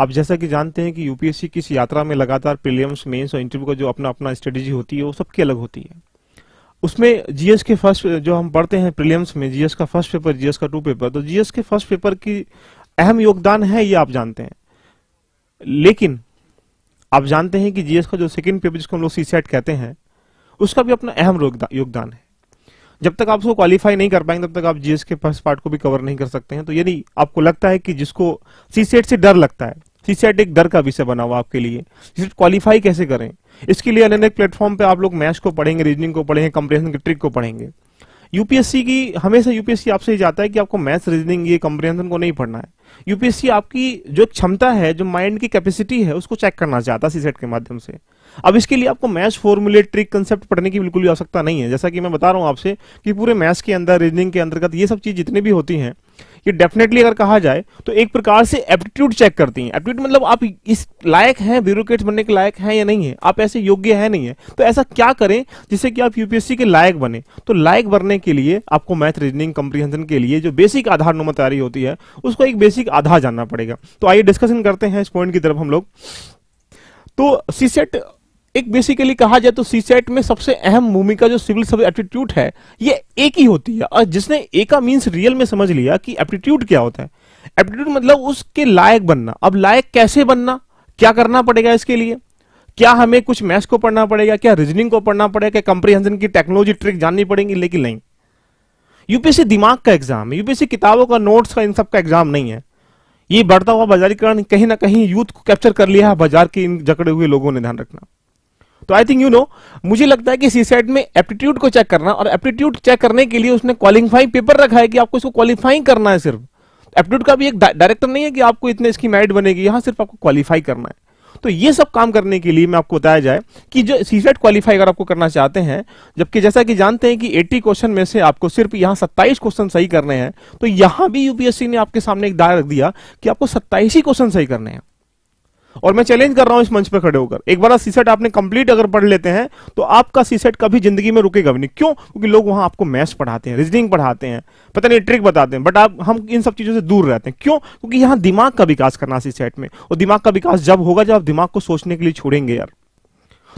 आप जैसा कि जानते हैं कि यूपीएससी की इस यात्रा में लगातार प्रीलियम्स मेंस और इंटरव्यू का जो अपना अपना स्ट्रेटेजी होती है वो सबकी अलग होती है उसमें जीएस के फर्स्ट जो हम पढ़ते हैं प्रीलियम्स में जीएस का फर्स्ट पेपर जीएस का टू पेपर तो जीएस के फर्स्ट पेपर की अहम योगदान है ये आप जानते हैं लेकिन आप जानते हैं कि जीएस का जो सेकेंड पेपर जिसको हम लोग सी कहते हैं उसका भी अपना अहम योगदान है जब तक आप उसको क्वालिफाई नहीं कर पाएंगे तब तक आप जीएस के फर्स्ट पार्ट को भी कवर नहीं कर सकते हैं तो यदि आपको लगता है कि जिसको सीसेट से डर लगता है सीसेट एक डर का विषय बना हुआ आपके लिए क्वालिफाई कैसे करें इसके लिए अनेक प्लेटफॉर्म पे आप लोग मैथ्स को पढ़ेंगे रीजनिंग को पढ़ेंगे कंप्रेशन के ट्रिक को पढ़ेंगे यूपीएससी की हमेशा यूपीएससी आपसे ही जाता है कि आपको मैथ्स रीजनिंग ये कंप्रेहेंशन को नहीं पढ़ना है यूपीएससी आपकी जो क्षमता है जो माइंड की कैपेसिटी है उसको चेक करना चाहता है सीसेट के माध्यम से अब इसके लिए आपको मैथ फॉर्मुलेट ट्रिक कंसेप्ट पढ़ने की बिल्कुल भी आवश्यकता नहीं है जैसा कि मैं बता रहा हूँ आपसे कि पूरे मैथ्स के अंदर रीजनिंग के अंतर्गत ये सब चीज जितनी भी होती हैं ये डेफिनेटली अगर कहा जाए तो एक प्रकार से एप्टीट्यूड चेक करती हैं एप्टीट्यूड मतलब आप इस लायक हैं ब्यूरोक्रेट बनने के लायक हैं या नहीं है आप ऐसे योग्य हैं नहीं है तो ऐसा क्या करें जिससे कि आप यूपीएससी के लायक बने तो लायक बनने के लिए आपको मैथ रीजनिंग कंप्रीहेंशन के लिए जो बेसिक आधार नुमा तैयारी होती है उसको एक बेसिक आधार जानना पड़ेगा तो आइए डिस्कशन करते हैं इस पॉइंट की तरफ हम लोग तो सीसेट एक बेसिकली कहा जाए तो सी सेट में सबसे अहम भूमिका जो सिविल सर्विस एप्टीट्यूड है ये एक ही होती है और जिसने एक का मीन्स रियल में समझ लिया कि एप्टीट्यूड क्या होता है एप्टीट्यूड मतलब उसके लायक बनना अब लायक कैसे बनना क्या करना पड़ेगा इसके लिए क्या हमें कुछ मैथ्स को पढ़ना पड़ेगा क्या रीजनिंग को पढ़ना पड़ेगा क्या कंप्रीहेंशन की टेक्नोलॉजी ट्रिक जाननी पड़ेगी लेकिन नहीं यूपीएससी दिमाग का एग्जाम है यूपीएससी किताबों का नोट्स का इन सब का एग्जाम नहीं है ये बढ़ता हुआ बाजारीकरण कहीं ना कहीं यूथ को कैप्चर कर लिया है बाजार के इन जकड़े हुए लोगों ने ध्यान रखना तो आई थिंक यू नो मुझे लगता है कि सीसेट में एप्टीट्यूड को चेक करना और एप्टीट्यूड चेक करने के लिए उसने क्वालिफाइंग पेपर रखा है कि आपको इसको क्वालिफाइंग करना है सिर्फ एप्टीट्यूड का भी एक डायरेक्टर नहीं है कि आपको इतने इसकी मैरिट बनेगी यहां सिर्फ आपको क्वालिफाई करना है तो ये सब काम करने के लिए मैं आपको बताया जाए कि जो सीसेट क्वालिफाई अगर आपको करना चाहते हैं जबकि जैसा कि जानते हैं कि 80 क्वेश्चन में से आपको सिर्फ यहाँ 27 क्वेश्चन सही करने हैं तो यहां भी यूपीएससी ने आपके सामने एक दायर रख दिया कि आपको 27 ही क्वेश्चन सही करने हैं और मैं चैलेंज कर रहा हूं इस मंच पर खड़े होकर एक बार सीसेट आपने कंप्लीट अगर पढ़ लेते हैं तो आपका सीसेट कभी जिंदगी में रुकेगा नहीं क्यों क्योंकि लोग वहां आपको मैथ्स पढ़ाते हैं रीजनिंग पढ़ाते हैं पता नहीं ट्रिक बताते हैं बट आप हम इन सब चीजों से दूर रहते हैं क्यों क्योंकि यहां दिमाग का विकास करना सीसेट में और दिमाग का विकास जब होगा जब आप दिमाग को सोचने के लिए छोड़ेंगे यार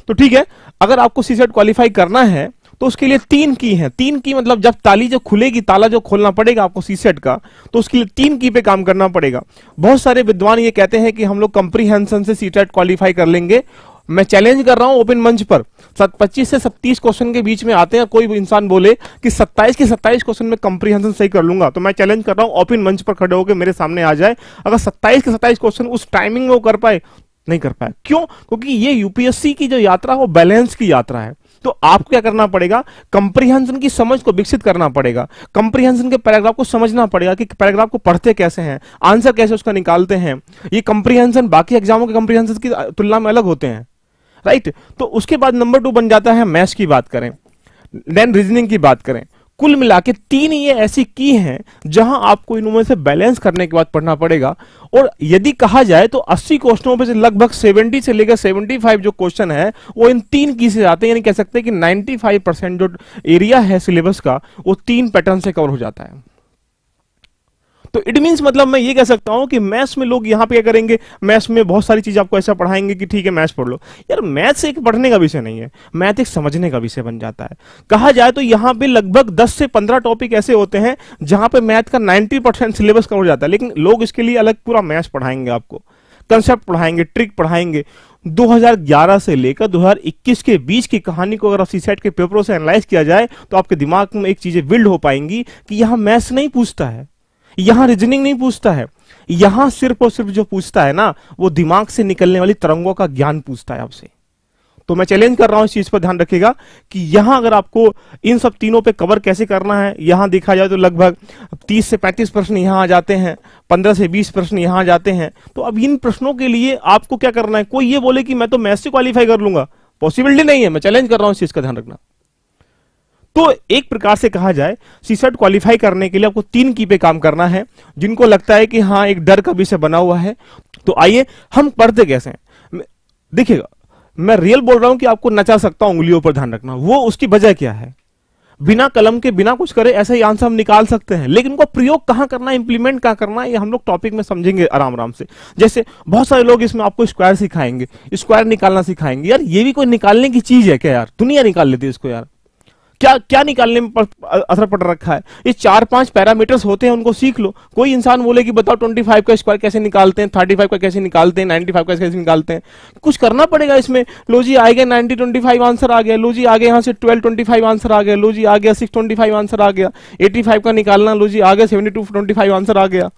तो ठीक है अगर आपको सीसेट क्वालिफाई करना है तो उसके लिए तीन की है तीन की मतलब जब ताली जो खुलेगी ताला जो खोलना पड़ेगा आपको सीसेट का तो उसके लिए तीन की पे काम करना पड़ेगा बहुत सारे विद्वान ये कहते हैं कि हम लोग कंप्रीहेंशन से सीटेट क्वालिफाई कर लेंगे मैं चैलेंज कर रहा हूं ओपन मंच पर सत पच्चीस से सत्तीस क्वेश्चन के बीच में आते हैं कोई इंसान बोले कि सत्ताईस के सत्ताईस क्वेश्चन में कंप्रीहेंशन सही कर लूंगा तो मैं चैलेंज कर रहा हूं ओपन मंच पर खड़े होकर मेरे सामने आ जाए अगर सत्ताईस के सत्ताईस क्वेश्चन उस टाइमिंग में वो कर पाए नहीं कर पाए क्यों क्योंकि ये यूपीएससी की जो यात्रा वो बैलेंस की यात्रा है तो आपको क्या करना पड़ेगा कंप्रीहेंशन की समझ को विकसित करना पड़ेगा कंप्रीहेंशन के पैराग्राफ को समझना पड़ेगा कि पैराग्राफ को पढ़ते कैसे हैं आंसर कैसे उसका निकालते हैं ये कंप्रीहेंशन बाकी एग्जामों के कंप्रीहेंशन की तुलना में अलग होते हैं राइट तो उसके बाद नंबर टू बन जाता है मैथ्स की बात करें देन रीजनिंग की बात करें कुल मिला के तीन ये ऐसी की हैं जहां आपको इनमें से बैलेंस करने के बाद पढ़ना पड़ेगा और यदि कहा जाए तो 80 क्वेश्चनों पर से लगभग 70 से लेकर 75 जो क्वेश्चन है वो इन तीन की से आते हैं यानी कह सकते हैं कि 95 परसेंट जो एरिया है सिलेबस का वो तीन पैटर्न से कवर हो जाता है तो इट मीन्स मतलब मैं ये कह सकता हूँ कि मैथ्स में लोग यहाँ पे क्या करेंगे मैथ्स में बहुत सारी चीज़ आपको ऐसा पढ़ाएंगे कि ठीक है मैथ्स पढ़ लो यार मैथ्स एक पढ़ने का विषय नहीं है मैथ एक समझने का विषय बन जाता है कहा जाए तो यहाँ पर लगभग दस से पंद्रह टॉपिक ऐसे होते हैं जहाँ पर मैथ का नाइन्टी सिलेबस कवर जाता है लेकिन लोग इसके लिए अलग पूरा मैथ्स पढ़ाएंगे आपको कंसेप्ट पढ़ाएंगे ट्रिक पढ़ाएंगे 2011 से लेकर 2021 के बीच की कहानी को अगर आप सीसेट के पेपरों से एनालाइज किया जाए तो आपके दिमाग में एक चीजें बिल्ड हो पाएंगी कि यहां मैथ्स नहीं पूछता है यहां रीजनिंग नहीं पूछता है यहां सिर्फ और सिर्फ जो पूछता है ना वो दिमाग से निकलने वाली तरंगों का ज्ञान पूछता है आपसे तो मैं चैलेंज कर रहा हूं इस चीज पर ध्यान रखेगा कि यहां अगर आपको इन सब तीनों पे कवर कैसे करना है यहां देखा जाए तो लगभग 30 से 35 प्रश्न यहां आ जाते हैं 15 से 20 प्रश्न यहां आ जाते हैं तो अब इन प्रश्नों के लिए आपको क्या करना है कोई ये बोले कि मैं तो मैथ से क्वालिफाई कर लूंगा पॉसिबिलिटी नहीं है मैं चैलेंज कर रहा हूं इस चीज का ध्यान रखना तो एक प्रकार से कहा जाए सीसेट क्वालिफाई करने के लिए आपको तीन की पे काम करना है जिनको लगता है कि हाँ एक डर का विषय बना हुआ है तो आइए हम पढ़ते कैसे हैं देखिएगा मैं रियल बोल रहा हूं कि आपको नचा सकता हूं उंगलियों पर ध्यान रखना वो उसकी वजह क्या है बिना कलम के बिना कुछ करे ऐसा ही आंसर हम निकाल सकते हैं लेकिन उनको प्रयोग कहां करना इंप्लीमेंट कहां करना ये हम लोग टॉपिक में समझेंगे आराम आराम से जैसे बहुत सारे लोग इसमें आपको स्क्वायर सिखाएंगे स्क्वायर निकालना सिखाएंगे यार ये भी कोई निकालने की चीज है क्या यार दुनिया निकाल लेती है इसको यार क्या क्या निकालने में असर पड़ रखा है ये चार पांच पैरामीटर्स होते हैं उनको सीख लो कोई इंसान बोले कि बताओ ट्वेंटी फाइव का स्क्वायर कैसे निकालते हैं थर्टी फाइव का कैसे निकालते हैं फाइव का कैसे निकालते हैं कुछ करना पड़ेगा इसमें लो जी आ गया नाइनटी ट्वेंटी फाइव आंसर आ गया लो जी आगे यहाँ से ट्वेल्व ट्वेंटी फाइव आंसर आ गया लो जी आ गया सिक्स ट्वेंटी आंसर आ गया एटी फाइव का निकालना लो जी आ गया seventy two twenty five answer आ गया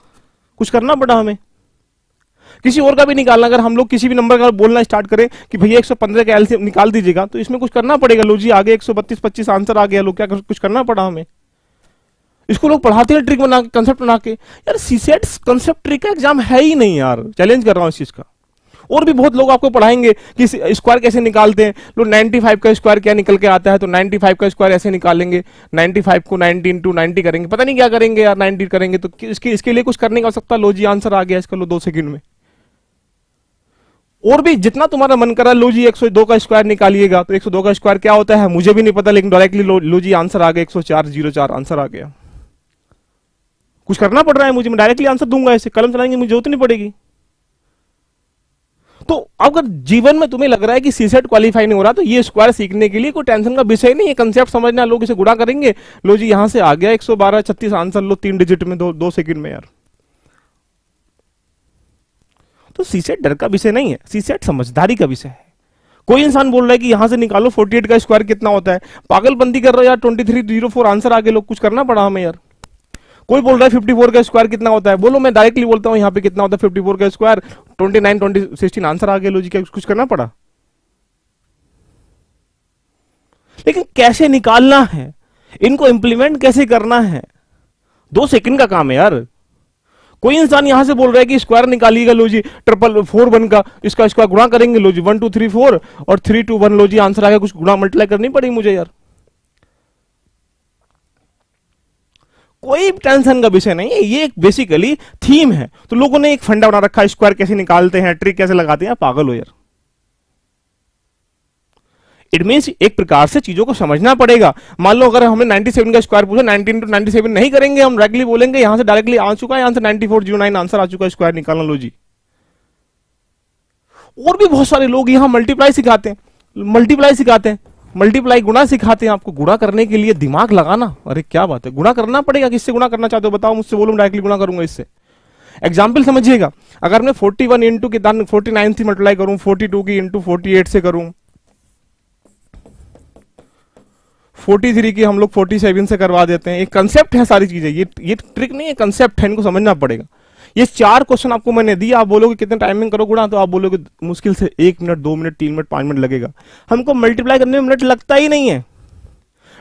कुछ करना पड़ा हमें किसी और का भी निकालना अगर हम लोग किसी भी नंबर का बोलना स्टार्ट करें कि भैया 115 का एल निकाल दीजिएगा तो इसमें कुछ करना पड़ेगा लो जी आगे 132 25 आंसर आ गया लोग क्या कुछ करना पड़ा हमें इसको लोग पढ़ाते हैं ट्रिक बना के कंसेप्ट बना के यार सीसेट कंसेप्ट ट्रिक का एग्जाम है ही नहीं यार चैलेंज कर रहा हूँ इस चीज का और भी बहुत लोग आपको पढ़ाएंगे कि स्क्वायर कैसे निकालते हैं लोग 95 का स्क्वायर क्या निकल के आता है तो 95 का स्क्वायर ऐसे निकालेंगे 95 को 90 इंटू नाइन्टी करेंगे पता नहीं क्या करेंगे यार 90 करेंगे तो इसके इसके लिए कुछ करने की सकता लो जी आंसर आ गया इसका लो दो सेकंड में और भी जितना तुम्हारा मन करा लो जी 102 का स्क्वायर निकालिएगा तो 102 का स्क्वायर क्या होता है मुझे भी नहीं पता लेकिन डायरेक्टली लो, जी आंसर आ गया 104 04 आंसर आ गया कुछ करना पड़ रहा है मुझे मैं डायरेक्टली आंसर दूंगा ऐसे कलम चलाएंगे मुझे जरूरत नहीं पड़ेगी तो अगर जीवन में तुम्हें लग रहा है कि सीसेट क्वालिफाई नहीं हो रहा तो ये स्क्वायर सीखने के लिए कोई टेंशन का विषय नहीं है कंसेप्ट समझना लोग इसे गुड़ा करेंगे लो जी यहां से आ गया 112 36 आंसर लो तीन डिजिट में दो दो सेकंड में यार तो सीसेट डर का विषय नहीं है सीसेट समझदारी का विषय है कोई इंसान बोल रहा है कि यहां से निकालो 48 का स्क्वायर कितना होता है पागलबंदी कर रहा है यार 2304 आंसर आगे लोग कुछ करना पड़ा हमें यार कोई बोल रहा है 54 का स्क्वायर कितना होता है बोलो मैं डायरेक्टली बोलता हूं यहां पे कितना होता है 54 का स्क्वायर 29 20 16 आंसर लो जी क्या कुछ करना पड़ा लेकिन कैसे निकालना है इनको इंप्लीमेंट कैसे करना है दो सेकेंड का काम है यार कोई इंसान यहां से बोल रहा है कि स्क्वायर निकालिएगा लो जी ट्रिपल फोर वन का इसका स्क्वायर गुणा करेंगे लो जी वन टू थ्री फोर और थ्री टू वन लो जी आंसर गया कुछ गुणा मल्टीप्लाई करनी पड़ेगी मुझे यार कोई टेंशन का विषय नहीं है ये एक बेसिकली थीम है तो लोगों ने एक फंडा बना रखा है स्क्वायर कैसे निकालते हैं ट्रिक कैसे लगाते हैं पागल हो यार इट मीन्स एक प्रकार से चीजों को समझना पड़ेगा मान लो अगर हमने 97 का स्क्वायर पूछा 19 टू नाइनटी नहीं करेंगे हम डायरेक्टली बोलेंगे यहां से डायरेक्टली आ चुका है यहां से 9409 आंसर आ चुका है स्क्वायर निकालना लो जी और भी बहुत सारे लोग यहां मल्टीप्लाई सिखाते हैं मल्टीप्लाई सिखाते हैं मल्टीप्लाई गुणा सिखाते हैं आपको गुणा करने के लिए दिमाग लगाना अरे क्या बात है गुणा करना पड़ेगा किससे गुणा करना चाहते हो बताओ मुझसे बोलो डायरेक्टली गुणा करूंगा इससे एग्जाम्पल समझिएगा अगर मैं 41 वन इंटू के दान फोर्टी नाइन से मल्टीप्लाई करूं 42 की इंटू फोर्टी से करूं 43 की हम लोग 47 से करवा देते हैं एक कंसेप्ट है सारी चीजें ये ये ट्रिक नहीं है कंसेप्ट है इनको समझना पड़ेगा ये चार क्वेश्चन आपको मैंने दिया आप बोलोगे कितने टाइमिंग करो गुणा तो आप बोलोगे मुश्किल से एक मिनट दो मिनट तीन मिनट पांच मिनट लगेगा हमको मल्टीप्लाई करने में मिनट लगता ही नहीं है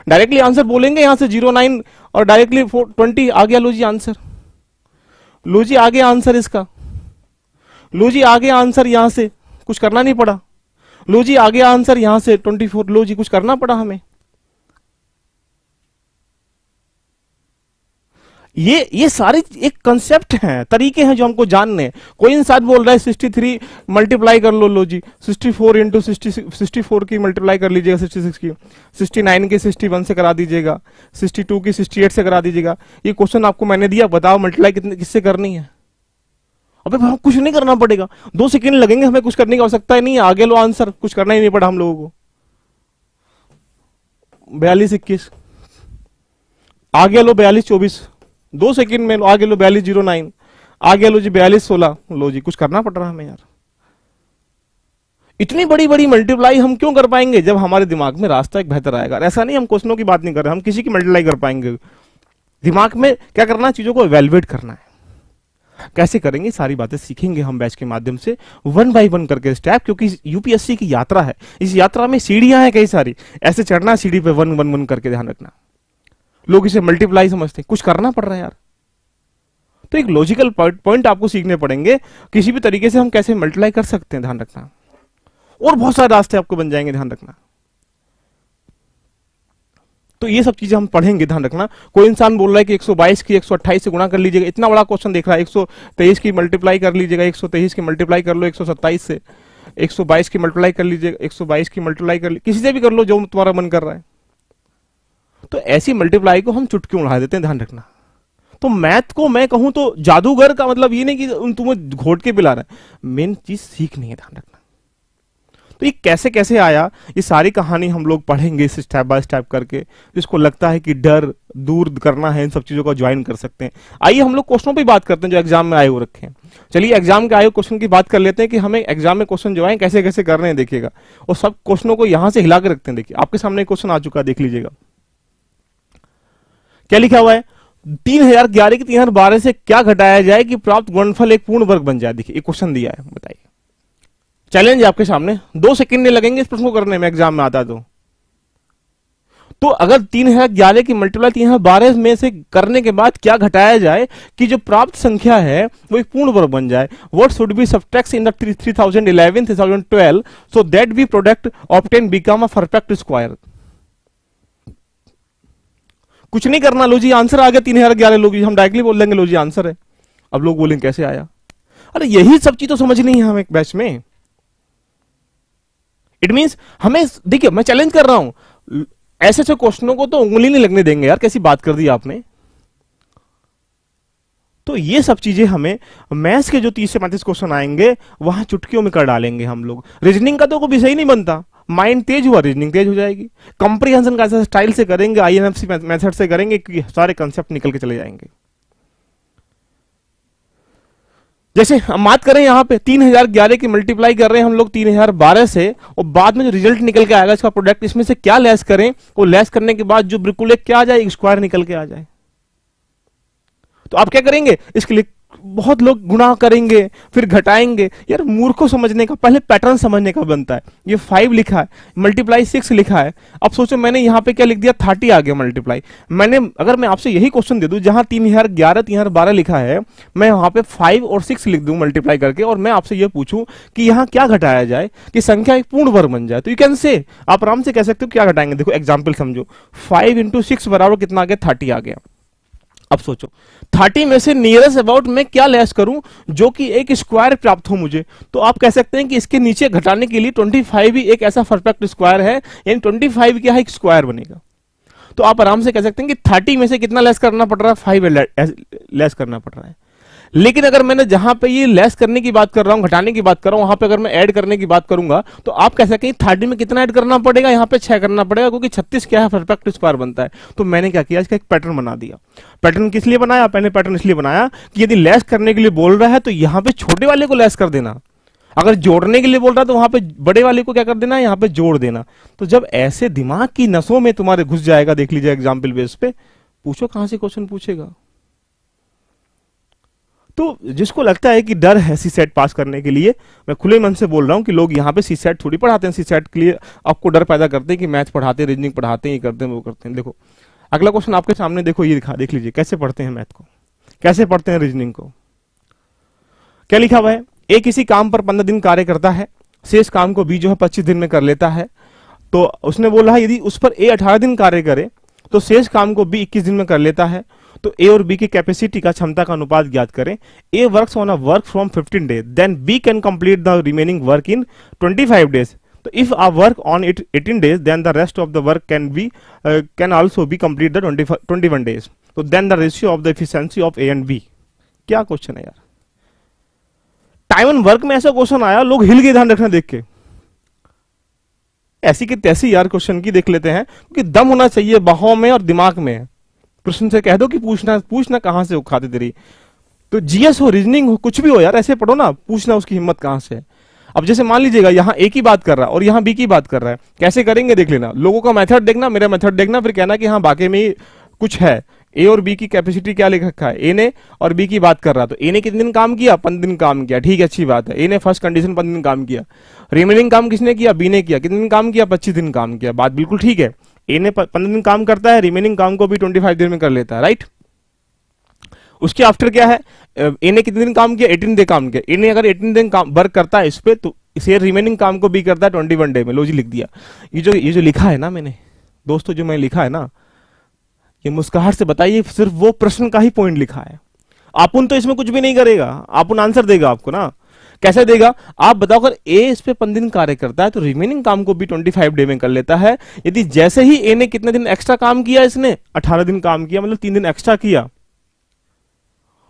डायरेक्टली आंसर बोलेंगे यहां से जीरो नाइन और डायरेक्टली ट्वेंटी आ गया लो जी आंसर लो जी आंसर इसका लो जी आंसर यहां से कुछ करना नहीं पड़ा लो जी आंसर यहां से ट्वेंटी लो जी कुछ करना पड़ा हमें ये ये सारे एक कंसेप्ट हैं तरीके हैं जो हमको जानने कोई इंसान बोल रहा है सिक्सटी थ्री मल्टीप्लाई कर लो लो जी सिक्सटी फोर इंटू सिक्सटी की मल्टीप्लाई कर लीजिएगा सिक्सटी की 69 के 61 से करा दीजिएगा 62 टू की सिक्सटी एट से करा दीजिएगा ये क्वेश्चन आपको मैंने दिया बताओ मल्टीप्लाई कितने किससे करनी है अबे हम कुछ नहीं करना पड़ेगा दो सेकेंड लगेंगे हमें कुछ करने की आवश्यकता नहीं है आगे लो आंसर कुछ करना ही नहीं पड़ा हम लोगों को बयालीस इक्कीस आगे लो बयालीस चौबीस दो सेकंड में आगे लो बयालीस जीरो नाइन आगे लो जी बयालीस सोलह लो जी कुछ करना पड़ रहा हमें यार इतनी बड़ी बड़ी मल्टीप्लाई हम क्यों कर पाएंगे जब हमारे दिमाग में रास्ता एक बेहतर आएगा ऐसा नहीं हम क्वेश्चनों की बात नहीं कर रहे हम किसी की मल्टीप्लाई कर पाएंगे दिमाग में क्या करना चीजों को एवेलुएट करना है कैसे करेंगे सारी बातें सीखेंगे हम बैच के माध्यम से वन बाई वन करके स्टेप क्योंकि यूपीएससी की यात्रा है इस यात्रा में सीढ़ियां हैं कई सारी ऐसे चढ़ना सीढ़ी पे वन वन वन करके ध्यान रखना लोग इसे मल्टीप्लाई समझते हैं कुछ करना पड़ रहा है यार तो एक लॉजिकल पॉइंट आपको सीखने पड़ेंगे किसी भी तरीके से हम कैसे मल्टीप्लाई कर सकते हैं ध्यान रखना और बहुत सारे रास्ते आपको बन जाएंगे ध्यान रखना तो ये सब चीजें हम पढ़ेंगे ध्यान रखना कोई इंसान बोल रहा है कि 122 की 128 से गुणा कर लीजिएगा इतना बड़ा क्वेश्चन देख रहा है 123 की मल्टीप्लाई कर लीजिएगा 123 की मल्टीप्लाई कर लो 127 से 122 की मल्टीप्लाई कर लीजिएगा 122 की मल्टीप्लाई कर ली किसी से भी कर लो जो तुम्हारा मन कर रहा है तो ऐसी मल्टीप्लाई को हम चुटकी उड़ा देते हैं ध्यान रखना तो मैथ को मैं कहूं तो जादूगर का मतलब ये नहीं कि तुम्हें घोट के पिला रहा है मेन चीज सीखनी है ध्यान रखना तो ये कैसे कैसे आया ये सारी कहानी हम लोग पढ़ेंगे इस स्टेप बाय स्टेप करके जिसको लगता है कि डर दूर करना है इन सब चीजों को ज्वाइन कर सकते हैं आइए हम लोग क्वेश्चनों पर बात करते हैं जो एग्जाम में आए हुए रखे हैं चलिए एग्जाम के आए हुए क्वेश्चन की बात कर लेते हैं कि हमें एग्जाम में क्वेश्चन जो है कैसे कैसे कर रहे हैं देखिएगा और सब क्वेश्चनों को यहां से हिला के रखते हैं देखिए आपके सामने क्वेश्चन आ चुका देख लीजिएगा क्या लिखा हुआ है तीन हजार ग्यारह की तीन हजार बारह से क्या घटाया जाए कि प्राप्त गुणफल एक पूर्ण वर्ग बन जाए देखिए एक क्वेश्चन दिया है बताइए चैलेंज आपके सामने दो सेकंड नहीं लगेंगे इस प्रश्न को करने में एग्जाम में आता तो तो अगर तीन हजार ग्यारह की मल्टीप्लाई तीन हजार बारह में से करने के बाद क्या घटाया जाए कि जो प्राप्त संख्या है वो एक पूर्ण वर्ग बन जाए what should be subtract in three thousand eleven three thousand twelve so that be product obtain become a perfect square कुछ नहीं करना लो जी आंसर आ गया तीन हजार ग्यारह लोग हम डायरेक्टली बोल देंगे लो जी आंसर है अब लोग बोलेंगे कैसे आया अरे यही सब चीज तो समझ नहीं है हम एक बैच में इट मीन्स हमें देखिए मैं चैलेंज कर रहा हूं ऐसे ऐसे क्वेश्चनों को तो उंगली नहीं लगने देंगे यार कैसी बात कर दी आपने तो ये सब चीजें हमें मैथ्स के जो तीस से पैंतीस क्वेश्चन आएंगे वहां चुटकियों में कर डालेंगे हम लोग रीजनिंग का तो कोई विषय नहीं बनता माइंड तेज हुआ रीजनिंग तेज हो जाएगी कंप्रीहेंशन का स्टाइल से करेंगे आई मेथड से करेंगे कि सारे कंसेप्ट निकल के चले जाएंगे जैसे हम बात करें यहां पे तीन हजार ग्यारह की मल्टीप्लाई कर रहे हैं हम लोग तीन हजार बारह से और बाद में जो रिजल्ट निकल के आएगा इसका प्रोडक्ट इसमें से क्या लेस करें वो लेस करने के बाद जो बिल्कुल एक क्या आ जाए स्क्वायर निकल के आ जाए तो आप क्या करेंगे इसके लिए बहुत लोग गुणा करेंगे फिर घटाएंगे यार मूर्ख को समझने का पहले पैटर्न समझने का बनता है ये फाइव लिखा है मल्टीप्लाई सिक्स लिखा है अब सोचो मैंने यहाँ पे क्या लिख दिया थर्टी आ गया मल्टीप्लाई मैंने अगर मैं आपसे यही क्वेश्चन दे दूं जहां तीन हजार ग्यारह तीन हजार बारह लिखा है मैं यहाँ पे फाइव और सिक्स लिख दू मल्टीप्लाई करके और मैं आपसे यह पूछूं कि यहाँ क्या घटाया जाए कि संख्या एक पूर्ण वर्ग बन जाए तो यू कैन से आप आराम से कह सकते हो क्या घटाएंगे देखो एग्जाम्पल समझो फाइव इंटू सिक्स बराबर कितना आ गया थर्टी आ गया अब सोचो थर्टी में से नियरेस्ट अबाउट मैं क्या लेस करूं जो कि एक स्क्वायर प्राप्त हो मुझे तो आप कह सकते हैं कि इसके नीचे घटाने के लिए 25 ही एक ऐसा परफेक्ट स्क्वायर है यानी 25 क्या है एक स्क्वायर बनेगा तो आप आराम से कह सकते हैं कि 30 में से कितना लेस करना पड़ रहा है फाइव लेस करना पड़ रहा है लेकिन अगर मैंने जहां पे ये लेस करने की बात कर रहा हूं घटाने की बात कर रहा हूं वहां पे अगर मैं ऐड करने की बात करूंगा तो आप कह सकते हैं थर्टी में कितना ऐड करना पड़ेगा यहां पे छह करना पड़ेगा क्योंकि छत्तीस क्या है परफेक्ट स्क्वायर बनता है तो मैंने क्या किया इसका एक पैटर्न बना दिया पैटर्न किस लिए बनाया पहले पैटर्न इसलिए बनाया कि यदि लेस करने के लिए बोल रहा है तो यहां पर छोटे वाले को लेस कर देना अगर जोड़ने के लिए बोल रहा है तो वहां पे बड़े वाले को क्या कर देना यहाँ पे जोड़ देना तो जब ऐसे दिमाग की नसों में तुम्हारे घुस जाएगा देख लीजिए एग्जाम्पल बेस पे पूछो कहां से क्वेश्चन पूछेगा तो जिसको लगता है कि डर है सी सेट पास करने के लिए मैं खुले मन से बोल रहा हूँ कि लोग यहाँ पे सी सेट थोड़ी पढ़ाते हैं सी सेट के लिए आपको डर पैदा करते हैं कि मैथ पढ़ाते हैं रीजनिंग पढ़ाते हैं ये करते हैं वो करते हैं देखो अगला क्वेश्चन आपके सामने देखो ये दिखा देख लीजिए कैसे पढ़ते हैं मैथ को कैसे पढ़ते हैं रीजनिंग को क्या लिखा हुआ है ए किसी काम पर पंद्रह दिन कार्य करता है शेष काम को बी जो है पच्चीस दिन में कर लेता है तो उसने बोला है यदि उस पर ए अठारह दिन कार्य करे तो शेष काम को बी इक्कीस दिन में कर लेता है तो ए और बी की कैपेसिटी का क्षमता का अनुपात ज्ञात करें A work on a work from fifteen days then B can complete the remaining work in twenty five days तो if A work on it eighteen days then the rest of the work can be can also be complete the twenty twenty one days तो then the ratio of the efficiency of A and B क्या question है यार time and work में ऐसा question आया लोग हिल के ध्यान रखना देख के ऐसी की तैसी यार क्वेश्चन की देख लेते हैं क्योंकि दम होना चाहिए बाहों में और दिमाग में प्रश्न से कह दो कि पूछना पूछना कहां से खाते तेरी तो जीएस हो रीजनिंग हो कुछ भी हो यार ऐसे पढ़ो ना पूछना उसकी हिम्मत कहां से है अब जैसे मान लीजिएगा यहाँ ए की बात कर रहा है और यहाँ बी की बात कर रहा है कैसे करेंगे देख लेना लोगों का मेथड देखना मेरा मेथड देखना फिर कहना कि हाँ बाकी में कुछ है ए और बी की कैपेसिटी क्या लिख रखा है ए ने और बी की बात कर रहा तो ए ने कितने दिन काम किया पंद्रह दिन काम किया ठीक है अच्छी बात है ए ने फर्स्ट कंडीशन पंद्रह दिन काम किया रिमेनिंग काम किसने किया बी ने किया कितने दिन काम किया पच्चीस दिन काम किया बात बिल्कुल ठीक है ए ने पंद्रह दिन काम करता है रिमेनिंग काम को भी ट्वेंटी फाइव दिन में कर लेता है राइट उसके आफ्टर क्या है ए ने कितने दिन काम किया एटीन डे काम किया ए ने अगर एटीन दिन काम वर्क करता है इस पर तो इसे रिमेनिंग काम को भी करता है ट्वेंटी वन डे में लोजी लिख दिया ये जो ये जो लिखा है ना मैंने दोस्तों जो मैंने लिखा है ना ये मुस्कुराहट से बताइए सिर्फ वो प्रश्न का ही पॉइंट लिखा है आपुन तो इसमें कुछ भी नहीं करेगा आपुन आंसर देगा आपको ना कैसे देगा आप बताओ अगर ए इस पे पंद्रह दिन कार्य करता है तो रिमेनिंग काम को भी फाइव डे में कर लेता है यदि जैसे ही ए ने कितने दिन एक्स्ट्रा काम किया इसने अठारह दिन काम किया मतलब तीन दिन एक्स्ट्रा किया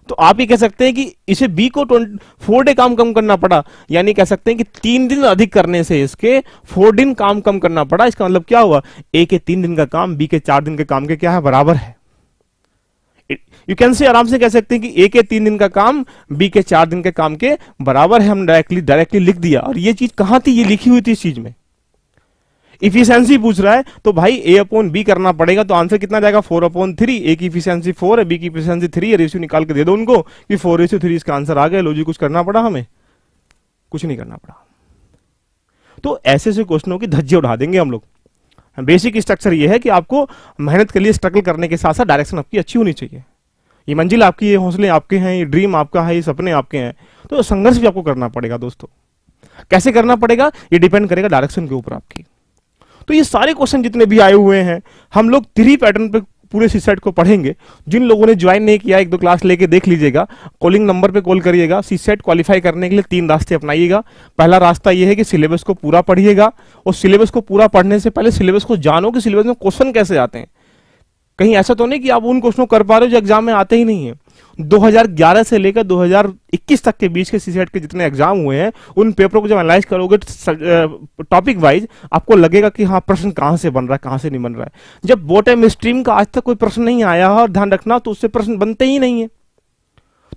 तो आप ये कह सकते हैं कि इसे बी को फोर डे काम कम करना पड़ा यानी कह सकते हैं कि तीन दिन अधिक करने से इसके फोर दिन काम कम करना पड़ा इसका मतलब क्या हुआ ए के तीन दिन का काम बी के चार दिन के काम के क्या है बराबर है यू कैन से आराम से कह सकते हैं कि ए के तीन दिन का काम बी के चार दिन के काम के बराबर है हम डायरेक्टली डायरेक्टली लिख दिया और ये चीज कहां थी ये लिखी हुई थी इस चीज में इफिशियंसी पूछ रहा है तो भाई ए अपॉन बी करना पड़ेगा तो आंसर कितना जाएगा फोर अपॉन थ्री ए की इफिशियंसी फोर है बी की इफिशियंसी थ्री है रेशियो निकाल के दे दो उनको कि फोर रेशियो थ्री इसका आंसर आ गया लो जी कुछ करना पड़ा हमें कुछ नहीं करना पड़ा तो ऐसे ऐसे क्वेश्चनों की धज्जे उठा देंगे हम लोग बेसिक स्ट्रक्चर यह है कि आपको मेहनत के लिए स्ट्रगल करने के साथ साथ डायरेक्शन आपकी अच्छी होनी चाहिए ये मंजिल आपकी ये हौसले आपके हैं ये ड्रीम आपका है ये सपने आपके हैं तो संघर्ष भी आपको करना पड़ेगा दोस्तों कैसे करना पड़ेगा ये डिपेंड करेगा डायरेक्शन के ऊपर आपकी तो ये सारे क्वेश्चन जितने भी आए हुए हैं हम लोग थ्री पैटर्न पे पूरे सीसेट को पढ़ेंगे जिन लोगों ने ज्वाइन नहीं किया एक दो क्लास लेके देख लीजिएगा कॉलिंग नंबर पे कॉल करिएगा सीसेट क्वालिफाई करने के लिए तीन रास्ते अपनाइएगा पहला रास्ता यह है कि सिलेबस को पूरा पढ़िएगा और सिलेबस को पूरा पढ़ने से पहले सिलेबस को जानो कि सिलेबस में क्वेश्चन कैसे आते हैं कहीं ऐसा तो नहीं कि आप उन क्वेश्चनों कर पा रहे हो जो एग्जाम में आते ही नहीं है 2011 से लेकर 2021 तक के बीच के सीसीएट के जितने एग्जाम हुए हैं उन पेपरों को जब एनालाइज करोगे टॉपिक तो वाइज आपको लगेगा कि हाँ प्रश्न कहां से बन रहा है कहां से नहीं बन रहा है जब बोटम स्ट्रीम का आज तक कोई प्रश्न नहीं आया है और ध्यान रखना तो उससे प्रश्न बनते ही नहीं है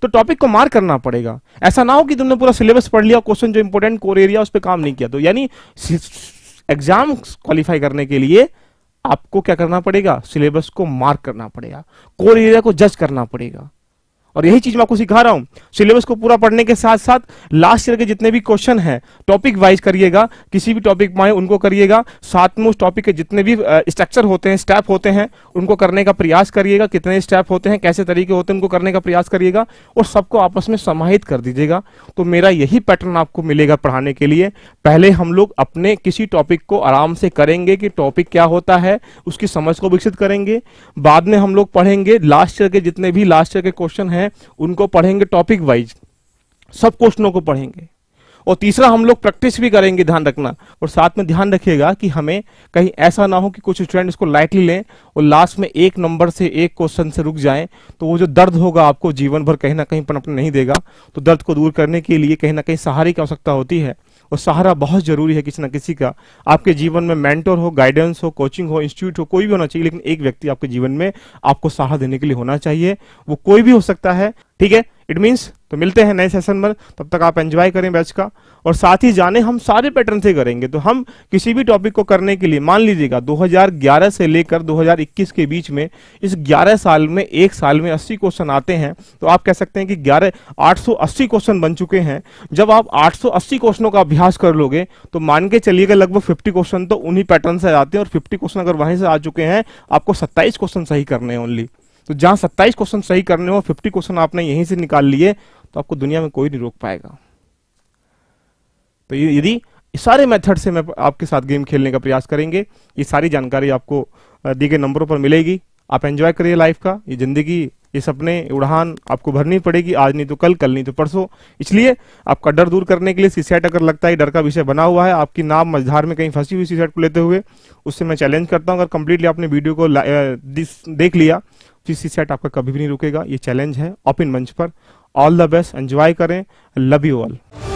तो टॉपिक को मार करना पड़ेगा ऐसा ना हो कि तुमने पूरा सिलेबस पढ़ लिया क्वेश्चन जो इंपोर्टेंट कोर एरिया उस पर काम नहीं किया तो यानी एग्जाम क्वालिफाई करने के लिए आपको क्या करना पड़ेगा सिलेबस को मार्क करना पड़ेगा कोर एरिया को जज करना पड़ेगा और यही चीज मैं आपको सिखा रहा हूं सिलेबस को पूरा पढ़ने के साथ साथ लास्ट ईयर के जितने भी क्वेश्चन हैं टॉपिक वाइज करिएगा किसी भी टॉपिक में उनको करिएगा साथ में उस टॉपिक के जितने भी स्ट्रक्चर होते हैं स्टेप होते हैं उनको करने का प्रयास करिएगा कितने स्टेप होते हैं कैसे तरीके होते हैं उनको करने का प्रयास करिएगा और सबको आपस में समाहित कर दीजिएगा तो मेरा यही पैटर्न आपको मिलेगा पढ़ाने के लिए पहले हम लोग अपने किसी टॉपिक को आराम से करेंगे कि टॉपिक क्या होता है उसकी समझ को विकसित करेंगे बाद में हम लोग पढ़ेंगे लास्ट ईयर के जितने भी लास्ट ईयर के क्वेश्चन है हैं उनको पढ़ेंगे टॉपिक वाइज सब क्वेश्चनों को पढ़ेंगे और तीसरा हम लोग प्रैक्टिस भी करेंगे ध्यान रखना और साथ में ध्यान रखिएगा कि हमें कहीं ऐसा ना हो कि कुछ स्टूडेंट इसको लाइटली लें और लास्ट में एक नंबर से एक क्वेश्चन से रुक जाएं तो वो जो दर्द होगा आपको जीवन भर कहीं ना कहीं पनपने नहीं देगा तो दर्द को दूर करने के लिए कहीं ना कहीं सहारे की आवश्यकता होती है और सहारा बहुत जरूरी है किसी ना किसी का आपके जीवन में मेंटर हो गाइडेंस हो कोचिंग हो इंस्टीट्यूट हो कोई भी होना चाहिए लेकिन एक व्यक्ति आपके जीवन में आपको सहारा देने के लिए होना चाहिए वो कोई भी हो सकता है ठीक है इट मीन्स तो मिलते हैं नए सेशन में तब तक आप एंजॉय करें बैच का और साथ ही जाने हम सारे पैटर्न से करेंगे तो हम किसी भी टॉपिक को करने के लिए मान लीजिएगा 2011 से लेकर 2021 के बीच में इस 11 साल में एक साल में 80 क्वेश्चन आते हैं तो आप कह सकते हैं कि 11 880 क्वेश्चन बन चुके हैं जब आप 880 क्वेश्चनों का अभ्यास कर लोगे तो मान के चलिएगा लगभग फिफ्टी क्वेश्चन तो उन्हीं पैटर्न से आते हैं और फिफ्टी क्वेश्चन अगर वहीं से आ चुके हैं आपको सत्ताईस क्वेश्चन सही करने ओनली तो जहां सत्ताईस क्वेश्चन सही करने हो फिफ्टी क्वेश्चन आपने यहीं से निकाल लिए तो आपको दुनिया में कोई नहीं रोक पाएगा तो यदि सारे मेथड से मैं आपके साथ गेम खेलने का प्रयास करेंगे ये सारी जानकारी आपको दी गए नंबरों पर मिलेगी आप एंजॉय करिए लाइफ का ये जिंदगी ये सपने उड़ान आपको भरनी पड़ेगी आज नहीं तो कल कल नहीं तो परसों इसलिए आपका डर दूर करने के लिए सेट अगर लगता है डर का विषय बना हुआ है आपकी नाम मझधार में कहीं फंसी हुई सेट को लेते हुए उससे मैं चैलेंज करता हूँ अगर कंप्लीटली आपने वीडियो को देख लिया पच्चीस सेट आपका कभी भी नहीं रुकेगा ये चैलेंज है ओपन मंच पर ऑल द बेस्ट एंजॉय करें लव यू ऑल